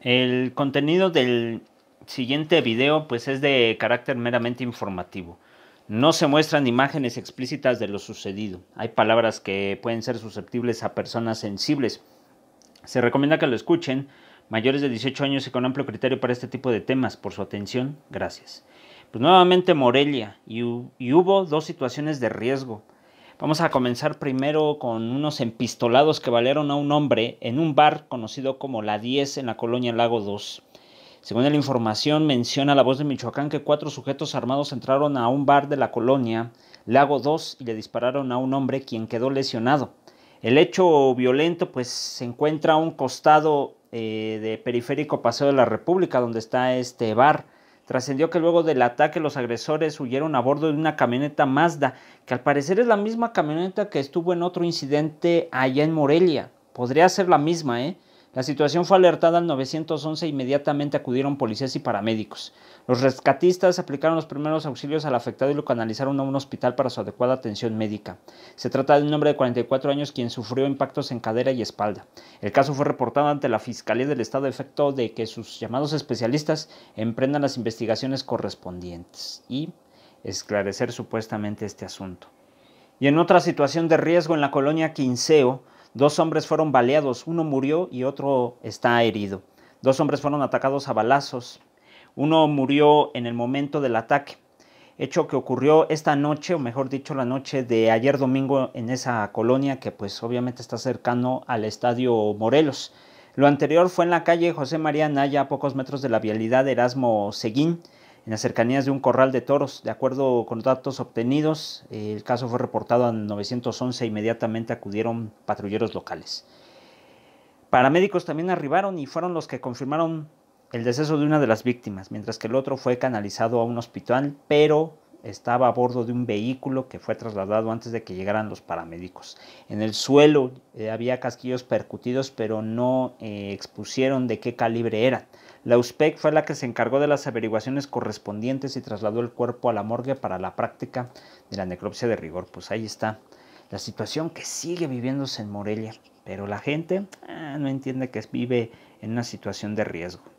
El contenido del siguiente video pues es de carácter meramente informativo. No se muestran imágenes explícitas de lo sucedido. Hay palabras que pueden ser susceptibles a personas sensibles. Se recomienda que lo escuchen mayores de 18 años y con amplio criterio para este tipo de temas. Por su atención, gracias. Pues nuevamente Morelia y hubo dos situaciones de riesgo. Vamos a comenzar primero con unos empistolados que valieron a un hombre en un bar conocido como La 10 en la colonia Lago 2. Según la información, menciona la voz de Michoacán que cuatro sujetos armados entraron a un bar de la colonia Lago 2 y le dispararon a un hombre quien quedó lesionado. El hecho violento pues se encuentra a un costado eh, de periférico Paseo de la República donde está este bar. Trascendió que luego del ataque los agresores huyeron a bordo de una camioneta Mazda, que al parecer es la misma camioneta que estuvo en otro incidente allá en Morelia. Podría ser la misma, ¿eh? La situación fue alertada al 911 e inmediatamente acudieron policías y paramédicos. Los rescatistas aplicaron los primeros auxilios al afectado y lo canalizaron a un hospital para su adecuada atención médica. Se trata de un hombre de 44 años quien sufrió impactos en cadera y espalda. El caso fue reportado ante la Fiscalía del Estado de efecto de que sus llamados especialistas emprendan las investigaciones correspondientes y esclarecer supuestamente este asunto. Y en otra situación de riesgo en la colonia Quinceo, Dos hombres fueron baleados, uno murió y otro está herido. Dos hombres fueron atacados a balazos. Uno murió en el momento del ataque, hecho que ocurrió esta noche, o mejor dicho, la noche de ayer domingo en esa colonia que pues obviamente está cercano al estadio Morelos. Lo anterior fue en la calle José María Naya, a pocos metros de la vialidad Erasmo Seguín en las cercanías de un corral de toros. De acuerdo con datos obtenidos, eh, el caso fue reportado a 911 e inmediatamente acudieron patrulleros locales. Paramédicos también arribaron y fueron los que confirmaron el deceso de una de las víctimas, mientras que el otro fue canalizado a un hospital, pero estaba a bordo de un vehículo que fue trasladado antes de que llegaran los paramédicos. En el suelo eh, había casquillos percutidos, pero no eh, expusieron de qué calibre eran. La USPEC fue la que se encargó de las averiguaciones correspondientes y trasladó el cuerpo a la morgue para la práctica de la necropsia de rigor. Pues ahí está la situación que sigue viviéndose en Morelia, pero la gente eh, no entiende que vive en una situación de riesgo.